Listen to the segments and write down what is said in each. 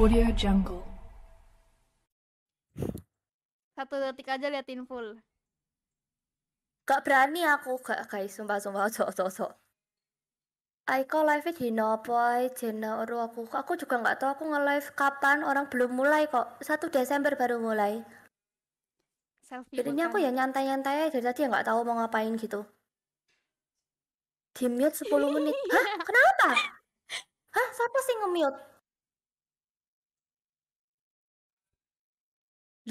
Audio Jungle. Satu detik aja liatin full. Gak berani aku gak guys, sumpah sumpah sok sok sok. Aiko live no apa channel ru aku aku juga nggak tahu aku nge live kapan orang belum mulai kok satu Desember baru mulai. Selfie Jadinya bukan? aku ya nyantai-nyantai aja dari tadi ya nggak tahu mau ngapain gitu. Di mute 10 menit. Hah? Kenapa? Hah? Siapa sih nge-mute?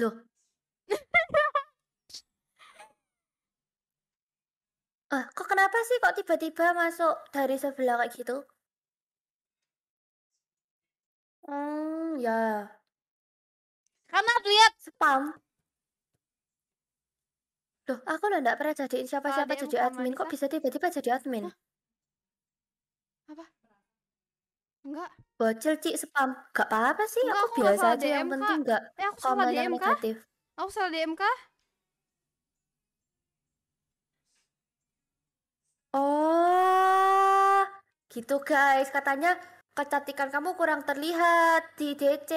Loh. ah kok kenapa sih kok tiba-tiba masuk dari sebelah kayak gitu? Hmm, ya. Karena lihat spam. Loh, aku loh enggak pernah jadiin siapa-siapa jadi admin. Kok kan bisa tiba-tiba jadi admin? Apa? Enggak. Bocil Cik spam. Gak apa-apa sih, Enggak, aku, aku biasa aja DM, yang kak. penting enggak. eh, aku komen DM, yang negatif. Kah? Aku salah DM kah? Oh, gitu guys. Katanya kecantikan kamu kurang terlihat di DC.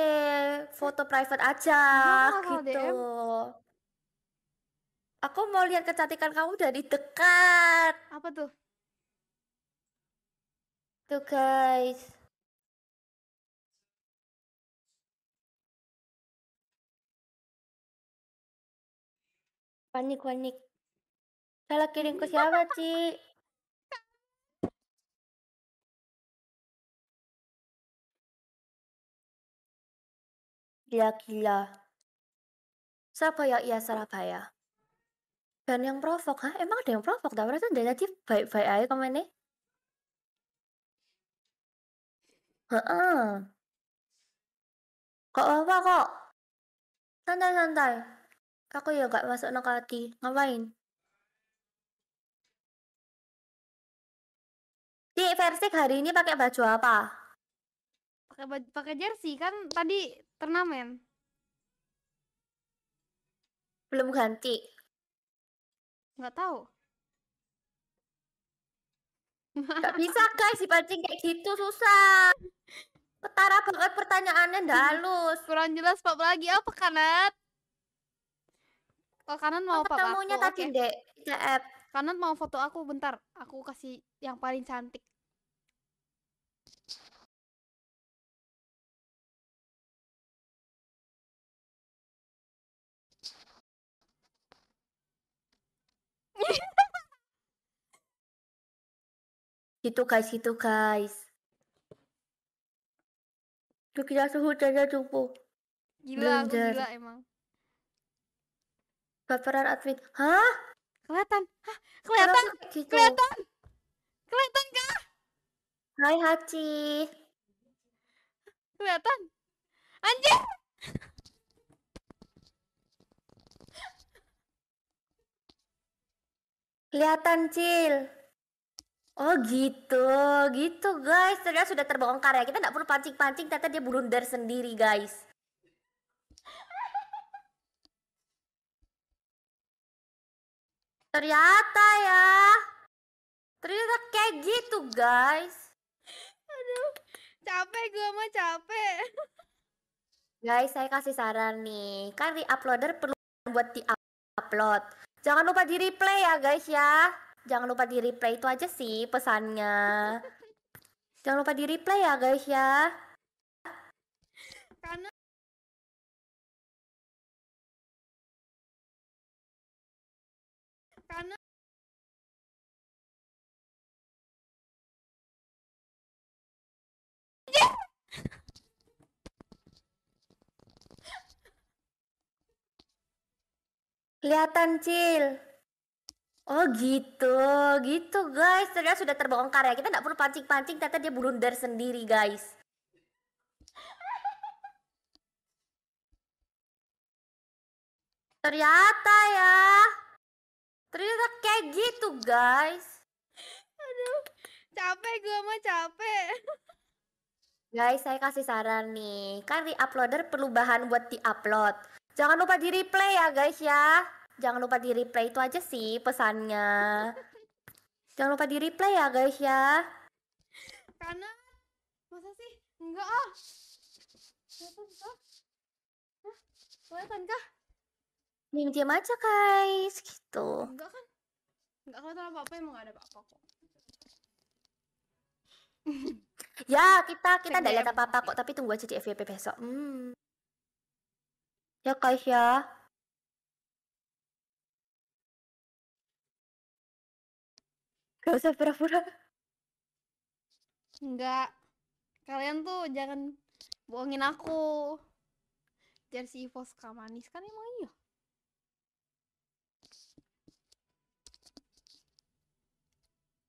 Foto private aja Enggak, gitu. Aku mau lihat kecantikan kamu dari dekat. Apa tuh? Tuh guys. Panik-panik. Salah kirim ke siapa, Ci? Gila-gila. Surabaya, iya Surabaya. Dan yang provok, hah? Emang ada yang provok? Tapi berarti dari tadi baik-baik aja komennya. Heeh. Kok apa kok? Santai-santai aku ya gak masuk nang hati. Ngapain? Di versi hari ini pakai baju apa? Pakai pakai jersey kan tadi turnamen. Belum ganti. Nggak tahu. Gak bisa guys dipancing kayak gitu susah. Ketara banget pertanyaannya ndak iya. halus. Kurang jelas Pak lagi apa kanat? Ke kanan mau foto aku. maunya tadi, Dek. CF. Kanan mau foto aku bentar. Aku kasih yang paling cantik. gitu guys, gitu guys. Tuh kira suhu dada cukup. Gila, Danger. aku gila emang. Baperan admin. Hah? Kelihatan. Hah? Kelihatan. Gitu. Kelihatan. Kelihatan kah? Hai Haci. Kelihatan. Anjir. Kelihatan, Cil. Oh gitu, gitu guys. Ternyata sudah terbongkar ya. Kita nggak perlu pancing-pancing, ternyata dia blunder sendiri guys. Ternyata ya. Ternyata kayak gitu, guys. Aduh, capek gue mah capek. Guys, saya kasih saran nih. Kan di uploader perlu buat di-upload. Jangan lupa di-replay ya, guys ya. Jangan lupa di-replay itu aja sih pesannya. Jangan lupa di-replay ya, guys ya. Karena Kelihatan, Cil. Oh gitu, gitu guys. Ternyata sudah terbongkar ya. Kita nggak perlu pancing-pancing, ternyata dia blunder sendiri guys. Ternyata ya. Ternyata kayak gitu guys. Aduh, capek gue mah capek. Guys, saya kasih saran nih. Kan di uploader perlu bahan buat di-upload. Jangan lupa di replay ya guys ya. Jangan lupa di replay itu aja sih pesannya. Jangan lupa di replay ya guys ya. Karena masa sih enggak ah. kan kah? ini diam aja guys gitu. Enggak kan? Enggak kelihatan apa apa emang ada apa-apa kok. ya kita kita enggak lihat apa apa kok tapi tunggu aja di FYP besok. Hmm. Ya, guys ya. Gak usah pura-pura. Enggak. Kalian tuh jangan bohongin aku. Jersey Ivo suka manis kan emang iya.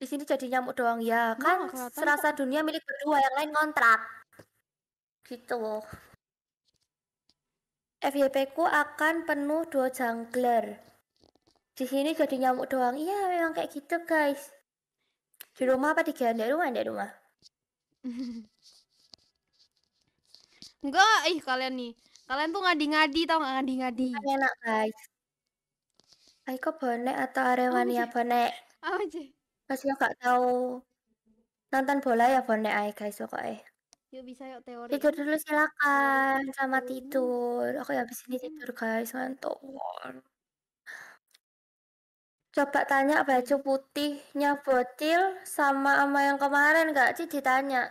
Di sini jadi nyamuk doang ya, kan? Nah, serasa dunia milik berdua yang lain kontrak. Gitu. FYP ku akan penuh dua jungler. Di sini jadi nyamuk doang. Iya, memang kayak gitu, guys. Di rumah apa di jalan? rumah, di rumah. Enggak, ih kalian nih. Kalian tuh ngadi-ngadi tau gak ngadi-ngadi. Enak, guys. Ayo kok bonek atau Aremania ya, oh, bonek? Apa oh, sih? Masih gak tahu nonton bola ya bonek ayo guys pokoknya. Yuk bisa yuk teori. Tidur dulu silakan, selamat tidur. aku habis ini tidur guys, ngantuk. Coba tanya baju putihnya bocil sama ama yang kemarin gak sih ditanya.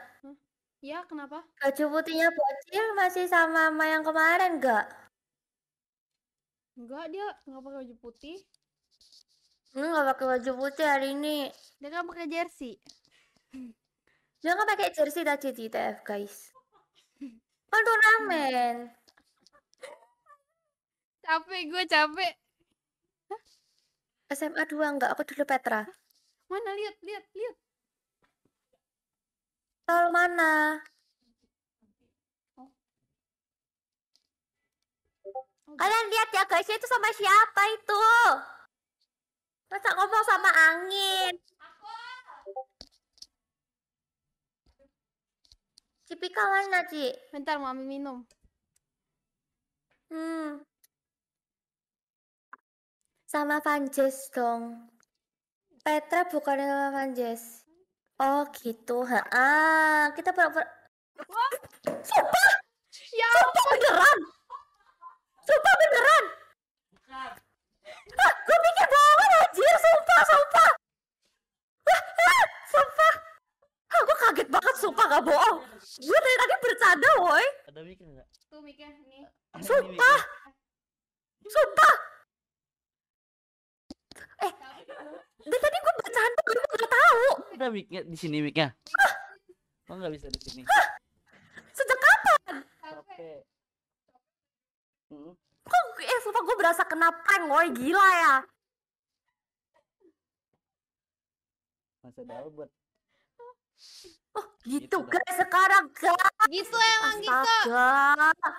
Iya kenapa? Baju putihnya bocil masih sama ama yang kemarin gak? Enggak dia nggak pakai baju putih. Enggak hmm, nggak pakai baju putih hari ini. Dia kan pakai jersey. Jangan pakai jersey tadi di TF guys. Kan turnamen. Capek gue capek. SMA 2 enggak, aku dulu Petra. Mana lihat, lihat, lihat. Tol mana? Oh. Oh. Kalian lihat ya guys, itu sama siapa itu? Masa ngomong sama angin? Chipika wine aja. Bentar, ambil minum. Hmm. Sama Vanjes dong. Petra bukan sama Vanjes. Oh gitu, ha. Ah, kita pura-pura. Sumpah! Ya Sumpah beneran! Sumpah beneran! Ah, gue pikir bohongan anjir, sumpah, sumpah! suka gak bohong gue dari tadi bercanda woi ada mikir nggak tuh mikir nih sumpah sumpah eh dari tadi gue bercanda gue nggak tahu ada miknya di sini miknya. kok nggak bisa di sini sejak kapan Oke. Kok eh sumpah gue berasa kena prank woi gila ya. Masa buat. Oh gitu, gitu guys sekarang guys. Gitu emang gitu. Astaga. gitu.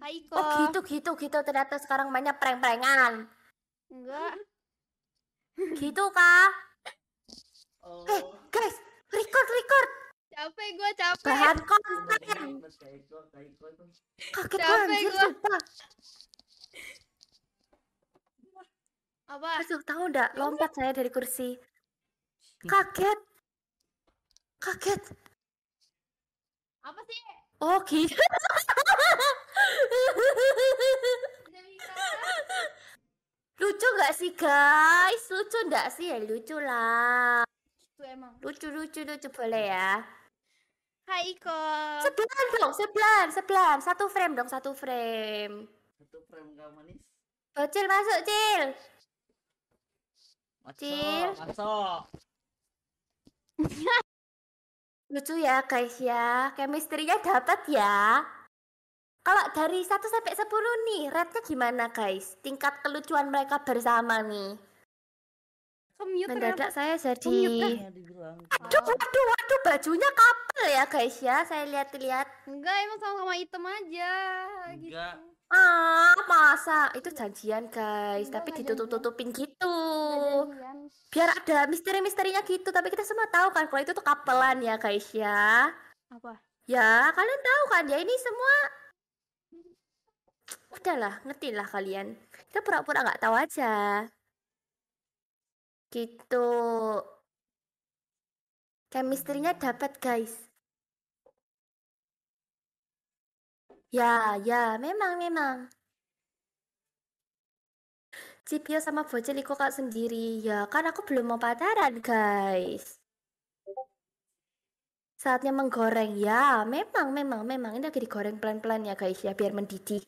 Hai kok. Oh gitu gitu gitu ternyata sekarang banyak prank-prankan. Enggak. Gitu kah? Oh. Eh guys, record record. Capek gua, capek. Bahan konten. Kaget gue anjir sumpah. Apa? Masuk tahu enggak lompat saya dari kursi. Gitu. Kaget. Kaget. Apa sih? Oh, gitu. lucu gak sih guys? Lucu gak sih? Ya lucu lah. Itu emang. Lucu, lucu, lucu. Boleh ya? Hai Iko. Sebelan dong, sebelan, sebelan. Satu frame dong, satu frame. Satu frame gak manis. Bocil masuk, Cil. Masuk, Masuk. Lucu ya guys ya, chemistry-nya dapat ya. Kalau dari 1 sampai 10 nih, rate-nya gimana guys? Tingkat kelucuan mereka bersama nih. Mendadak saya jadi ya, Aduh, aduh, aduh, bajunya kapal ya guys ya. Saya lihat-lihat. Enggak, emang sama-sama item aja. Enggak. Gitu. Ah, masa itu iya. janjian, guys, iya, tapi ditutup-tutupin gitu. Iya, janjian. Biar ada misteri-misterinya gitu, tapi kita semua tahu kan kalau itu tuh kapelan ya, guys ya. Apa? Ya, kalian tahu kan ya ini semua Udahlah, ngerti lah kalian. Kita pura-pura nggak -pura tahu aja. Gitu. kayak misterinya dapat, guys. Ya, ya, memang memang. Cipio sama Bocil ikut kak sendiri. Ya kan aku belum mau pacaran, guys. Saatnya menggoreng. Ya, memang, memang, memang. Ini lagi digoreng pelan-pelan ya, guys, ya biar mendidih.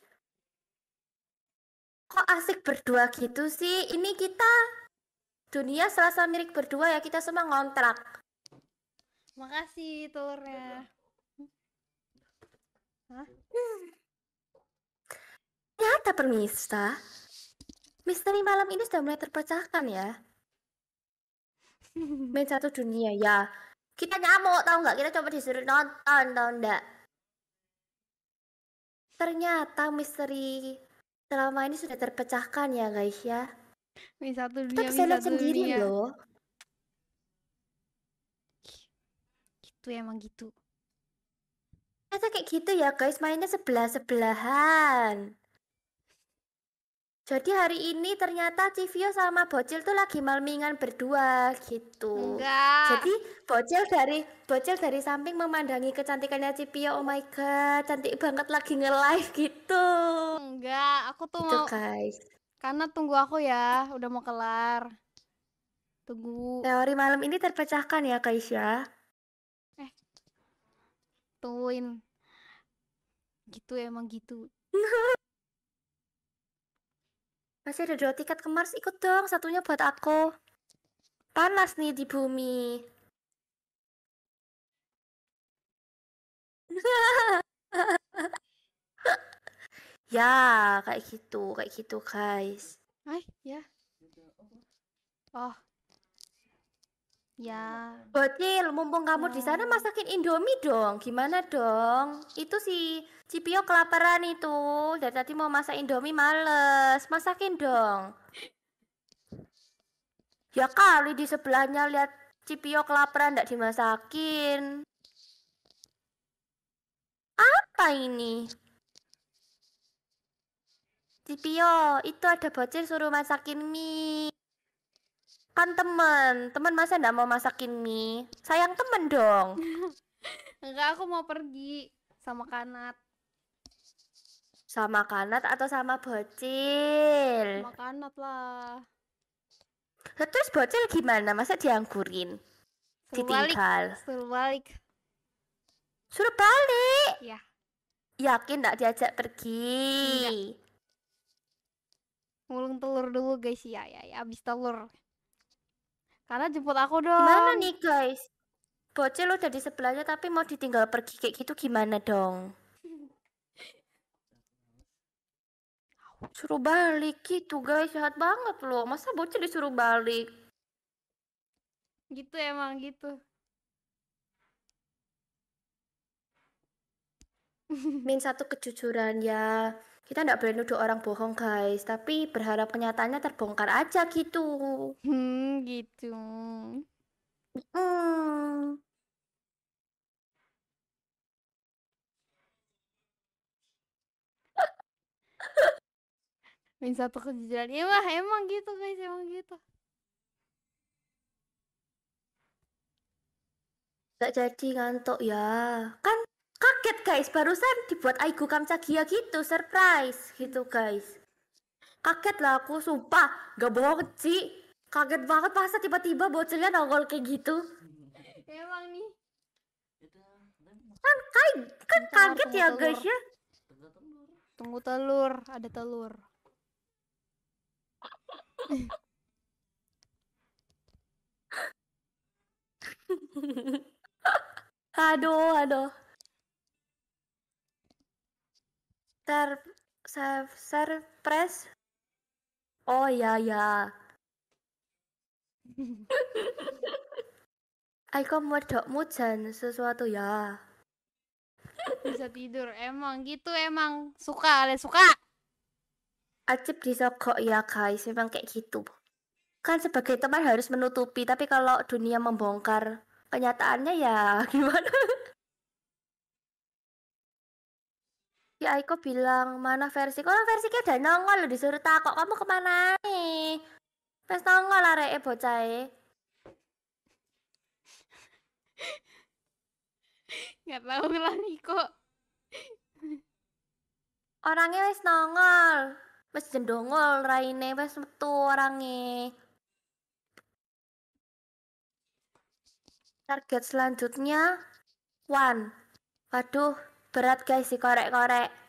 Kok asik berdua gitu sih? Ini kita dunia selasa mirip berdua ya, kita semua ngontrak. Makasih telurnya. Ternyata permista, misteri malam ini sudah mulai terpecahkan ya. Main satu dunia ya. Kita nyamuk tau nggak? Kita coba disuruh nonton tau nggak? Ternyata misteri selama ini sudah terpecahkan ya guys ya. Main satu dunia, Kita bisa lihat sendiri loh. Gitu emang gitu. Ternyata kayak gitu ya guys, mainnya sebelah-sebelahan. Jadi hari ini ternyata Civio sama Bocil tuh lagi malmingan berdua gitu. Enggak. Jadi Bocil dari Bocil dari samping memandangi kecantikannya Civio. Oh my god, cantik banget lagi nge-live gitu. Enggak, aku tuh gitu, mau guys. Karena tunggu aku ya, udah mau kelar. Tunggu. Teori malam ini terpecahkan ya, guys ya gituin gitu ya, emang gitu masih ada dua tiket ke Mars ikut dong satunya buat aku panas nih di bumi ya kayak gitu kayak gitu guys eh ya oh Ya. Bocil, mumpung kamu ya. di sana masakin Indomie dong. Gimana dong? Itu si Cipio kelaparan itu. Dari tadi mau masak Indomie males. Masakin dong. Ya kali di sebelahnya lihat Cipio kelaparan ndak dimasakin. Apa ini? Cipio, itu ada bocil suruh masakin mie kan temen temen masa ndak mau masakin mie sayang temen dong enggak aku mau pergi sama kanat sama kanat atau sama bocil sama kanat lah terus bocil gimana masa dianggurin suruh ditinggal suruh balik suruh balik ya yakin ndak diajak pergi ya. ngulung telur dulu guys ya ya ya abis telur karena jemput aku dong. Gimana nih guys? Bocil udah di sebelahnya tapi mau ditinggal pergi kayak gitu gimana dong? Suruh balik gitu guys, sehat banget loh. Masa bocil disuruh balik? Gitu emang gitu. Min satu kejujuran ya kita nggak boleh nuduh orang bohong guys tapi berharap kenyataannya terbongkar aja gitu hmm gitu hmm. Min satu kejadian ya mah emang gitu guys emang gitu Gak jadi ngantuk ya kan kaget guys barusan dibuat Aiku Kamcagia gitu surprise gitu guys kaget lah aku sumpah gak bohong sih kaget banget masa tiba-tiba bocilnya nongol kayak gitu emang nih kan kayak kan kaget ya guys ya tunggu telur ada telur aduh aduh Ser ser serpres. Oh ya ya. Aiko medokmu jan sesuatu ya. Bisa tidur emang gitu emang suka ale suka. Acip disokok ya guys memang kayak gitu. Kan sebagai teman harus menutupi tapi kalau dunia membongkar kenyataannya ya gimana? si Aiko bilang mana versi kalau versi kita nongol lo disuruh takok kamu kemana nih Wes nongol lah rey bocah nggak tahu lah Niko orangnya wes nongol wes jendongol raine wes metu orangnya target selanjutnya one waduh berat guys dikorek-korek